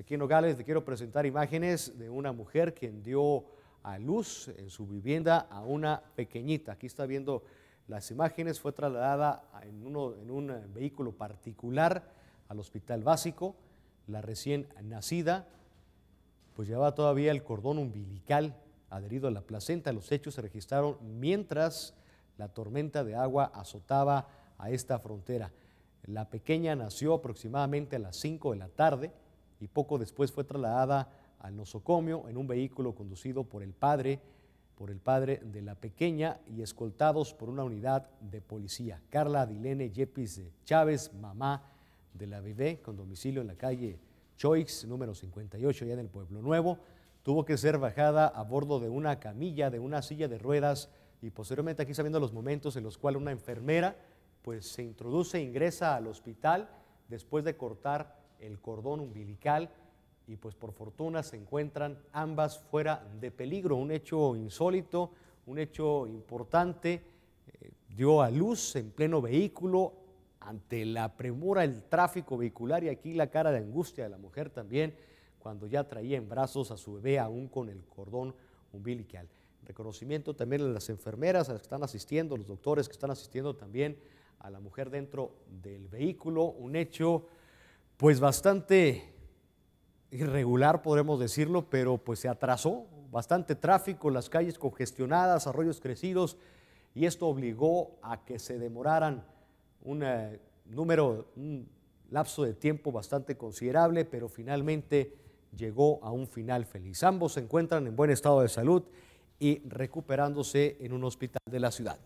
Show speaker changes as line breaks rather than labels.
Aquí en Nogales te quiero presentar imágenes de una mujer quien dio a luz en su vivienda a una pequeñita. Aquí está viendo las imágenes, fue trasladada en, en un eh, vehículo particular al hospital básico, la recién nacida, pues llevaba todavía el cordón umbilical adherido a la placenta. Los hechos se registraron mientras la tormenta de agua azotaba a esta frontera. La pequeña nació aproximadamente a las 5 de la tarde, y poco después fue trasladada al nosocomio en un vehículo conducido por el padre, por el padre de la pequeña y escoltados por una unidad de policía. Carla Adilene Yepis Chávez, mamá de la bebé, con domicilio en la calle Choix, número 58, ya en el Pueblo Nuevo, tuvo que ser bajada a bordo de una camilla, de una silla de ruedas y posteriormente aquí sabiendo los momentos en los cuales una enfermera pues se introduce, e ingresa al hospital después de cortar el cordón umbilical y pues por fortuna se encuentran ambas fuera de peligro. Un hecho insólito, un hecho importante, eh, dio a luz en pleno vehículo ante la premura el tráfico vehicular y aquí la cara de angustia de la mujer también cuando ya traía en brazos a su bebé aún con el cordón umbilical. Reconocimiento también a las enfermeras, a las que están asistiendo, los doctores que están asistiendo también a la mujer dentro del vehículo, un hecho pues bastante irregular, podremos decirlo, pero pues se atrasó, bastante tráfico, las calles congestionadas, arroyos crecidos, y esto obligó a que se demoraran un eh, número, un lapso de tiempo bastante considerable, pero finalmente llegó a un final feliz. Ambos se encuentran en buen estado de salud y recuperándose en un hospital de la ciudad.